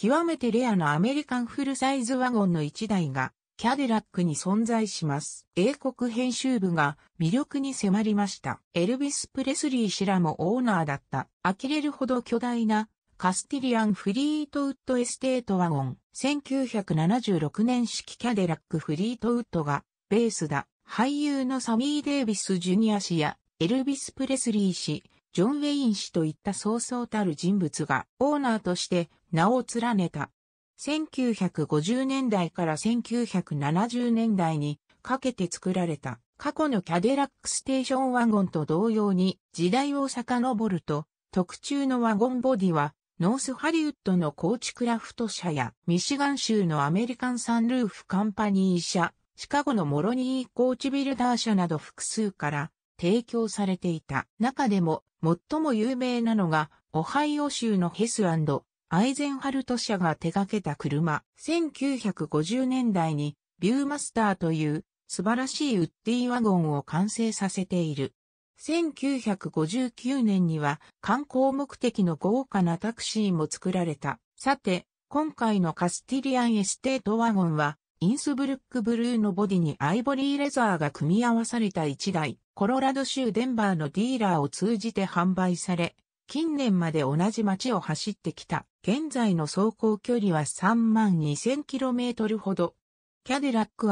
極めてレアなアメリカンフルサイズワゴンの1台が、キャデラックに存在します。英国編集部が魅力に迫りました。エルビス・プレスリー氏らもオーナーだった。呆れるほど巨大なカスティリアン・フリートウッド・エステート・ワゴン。1976年式キャデラック・フリートウッドがベースだ。俳優のサミー・デイビス・ジュニア氏やエルビス・プレスリー氏、ジョン・ウェイン氏といったそうそうたる人物がオーナーとして名を連ねた。1950年代から1970年代にかけて作られた過去のキャデラックステーションワゴンと同様に時代を遡ると特注のワゴンボディはノースハリウッドのコーチクラフト社やミシガン州のアメリカンサンルーフカンパニー社、シカゴのモロニーコーチビルダー社など複数から提供されていた。中でも最も有名なのが、オハイオ州のヘスアイゼンハルト社が手掛けた車。1950年代にビューマスターという素晴らしいウッディワゴンを完成させている。1959年には観光目的の豪華なタクシーも作られた。さて、今回のカスティリアンエステートワゴンは、インスブルックブルーのボディにアイボリーレザーが組み合わされた1台。コロラド州デンバーのディーラーを通じて販売され、近年まで同じ街を走ってきた。現在の走行距離は 32,000km 万ほど。キャデラック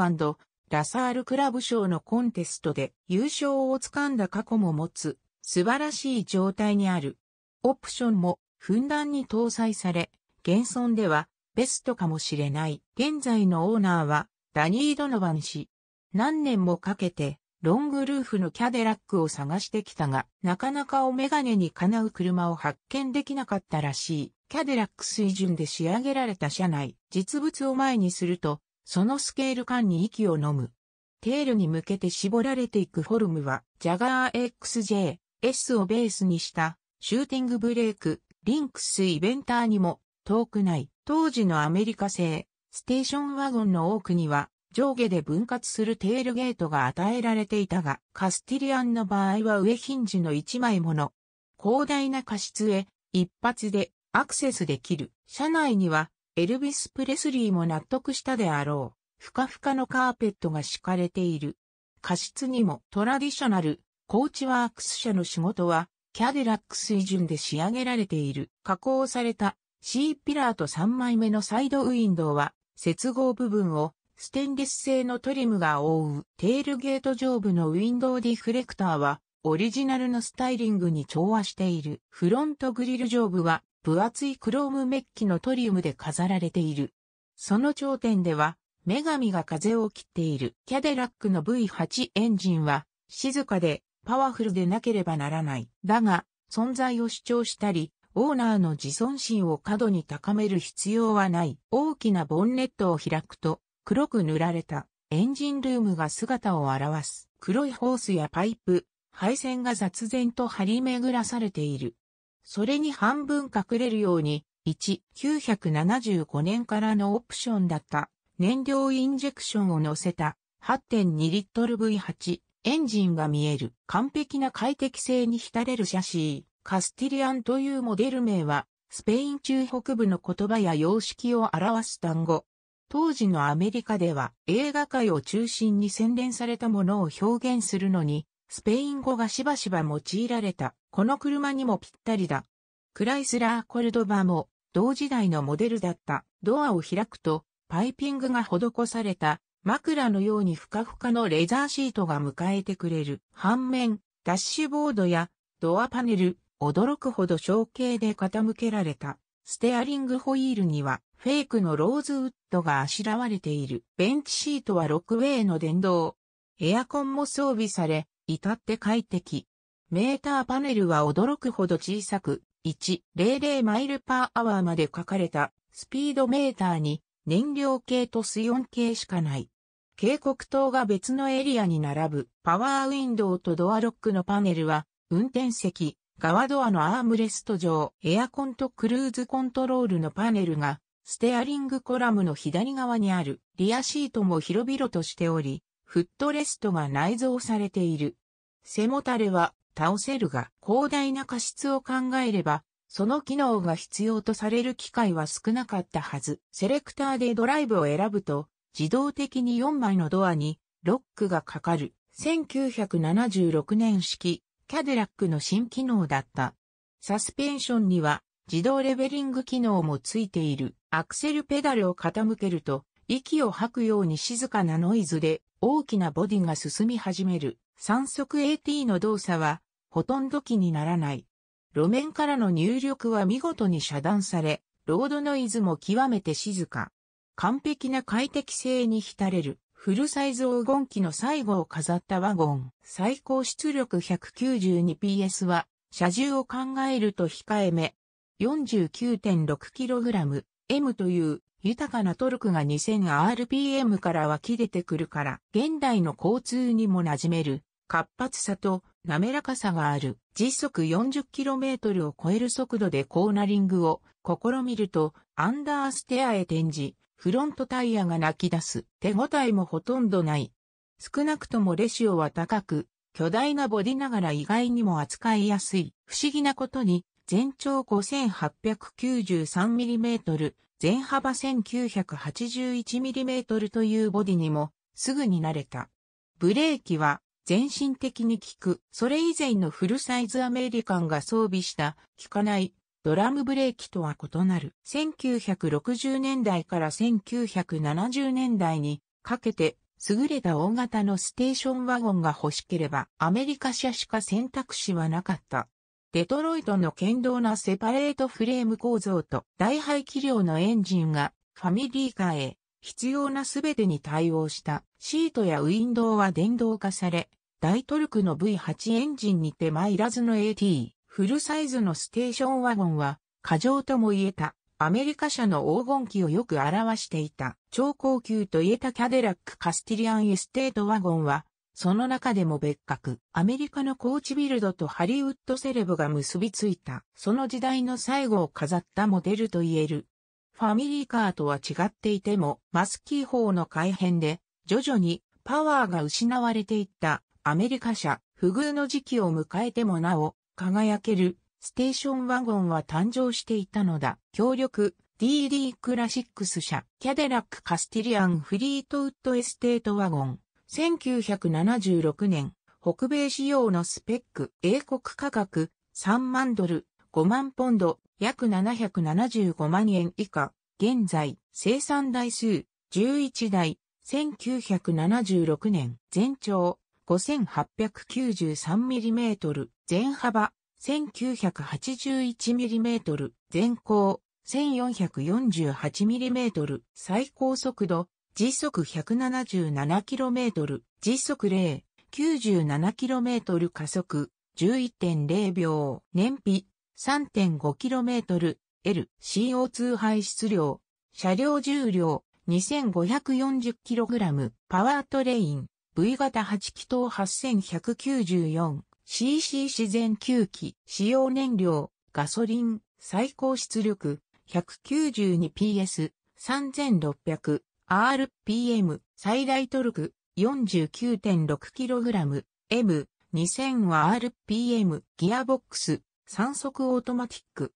ラサールクラブ賞のコンテストで優勝をつかんだ過去も持つ素晴らしい状態にある。オプションもふんだんに搭載され、現存ではベストかもしれない。現在のオーナーはダニー・ドノバン氏。何年もかけてロングルーフのキャデラックを探してきたが、なかなかお眼鏡にかなう車を発見できなかったらしい。キャデラック水準で仕上げられた車内、実物を前にすると、そのスケール感に息を飲む。テールに向けて絞られていくフォルムは、ジャガー XJ、S をベースにした、シューティングブレーク、リンクスイベンターにも、遠くない、当時のアメリカ製、ステーションワゴンの多くには、上下で分割するテールゲートが与えられていたが、カスティリアンの場合は上ヒンジの1枚もの、広大な過失へ一発でアクセスできる。車内にはエルビス・プレスリーも納得したであろう。ふかふかのカーペットが敷かれている。過失にもトラディショナル、コーチワークス社の仕事はキャデラック水準で仕上げられている。加工された C ピラーと3枚目のサイドウィンドウは接合部分をステンレス製のトリムが覆うテールゲート上部のウィンドウディフレクターはオリジナルのスタイリングに調和している。フロントグリル上部は分厚いクロームメッキのトリウムで飾られている。その頂点では女神が風を切っているキャデラックの V8 エンジンは静かでパワフルでなければならない。だが存在を主張したり、オーナーの自尊心を過度に高める必要はない。大きなボンネットを開くと、黒く塗られたエンジンルームが姿を現す。黒いホースやパイプ、配線が雑然と張り巡らされている。それに半分隠れるように、1、975年からのオプションだった燃料インジェクションを乗せた8.2リットル V8 エンジンが見える完璧な快適性に浸れるシャシー。カスティリアンというモデル名はスペイン中北部の言葉や様式を表す単語当時のアメリカでは映画界を中心に洗練されたものを表現するのに、スペイン語がしばしば用いられた、この車にもぴったりだ。クライスラーコルドバも同時代のモデルだったドアを開くとパイピングが施された枕のようにふかふかのレザーシートが迎えてくれる。反面、ダッシュボードやドアパネル、驚くほど小径で傾けられた。ステアリングホイールにはフェイクのローズウッドがあしらわれている。ベンチシートはロックウェイの電動。エアコンも装備され、至って快適。メーターパネルは驚くほど小さく、100マイルパーアワーまで書かれたスピードメーターに燃料系と水温系しかない。警告灯が別のエリアに並ぶパワーウィンドウとドアロックのパネルは運転席、側ドアのアームレスト上、エアコンとクルーズコントロールのパネルが、ステアリングコラムの左側にあるリアシートも広々としており、フットレストが内蔵されている。背もたれは倒せるが、広大な過失を考えれば、その機能が必要とされる機会は少なかったはず。セレクターでドライブを選ぶと、自動的に4枚のドアにロックがかかる。1976年式キャデラックの新機能だった。サスペンションには自動レベリング機能もついている。アクセルペダルを傾けると、息を吐くように静かなノイズで大きなボディが進み始める。3速 AT の動作はほとんど気にならない。路面からの入力は見事に遮断され、ロードノイズも極めて静か。完璧な快適性に浸れる。フルサイズ黄金期の最後を飾ったワゴン。最高出力 192PS は、車重を考えると控えめ。49.6kg、M という豊かなトルクが 2000rpm から湧き出てくるから、現代の交通にも馴染める、活発さと滑らかさがある。時速 40km を超える速度でコーナリングを試みると、アンダーステアへ転じ、フロントタイヤが泣き出す。手応えもほとんどない。少なくともレシオは高く、巨大なボディながら意外にも扱いやすい。不思議なことに、全長 5893mm、全幅 1981mm というボディにも、すぐに慣れた。ブレーキは、全身的に効く。それ以前のフルサイズアメリカンが装備した、効かない、ドラムブレーキとは異なる。1960年代から1970年代にかけて優れた大型のステーションワゴンが欲しければアメリカ車しか選択肢はなかった。デトロイトの堅牢なセパレートフレーム構造と大排気量のエンジンがファミリーカーへ必要なすべてに対応したシートやウィンドウは電動化され、大トルクの V8 エンジンに手間いらずの AT。フルサイズのステーションワゴンは、過剰とも言えた、アメリカ車の黄金期をよく表していた、超高級と言えたキャデラックカスティリアンエステートワゴンは、その中でも別格、アメリカのコーチビルドとハリウッドセレブが結びついた、その時代の最後を飾ったモデルと言える。ファミリーカーとは違っていても、マスキー法の改変で、徐々にパワーが失われていったアメリカ車、不遇の時期を迎えてもなお、輝けるステーションワゴンは誕生していたのだ。協力 DD クラシックス社キャデラックカスティリアンフリートウッドエステートワゴン1976年北米仕様のスペック英国価格3万ドル5万ポンド約775万円以下現在生産台数11台1976年全長 5893mm 全幅 1981mm、全高 1448mm、最高速度、時速 177km、時速0、97km 加速、11.0秒、燃費 3.5km、L、CO2 排出量、車両重量 2540kg、パワートレイン、V 型8気筒8194、CC 自然吸気、使用燃料、ガソリン、最高出力、192PS、3600、RPM、最大トルク、49.6kg、M、2000 RPM、ギアボックス、3速オートマティック、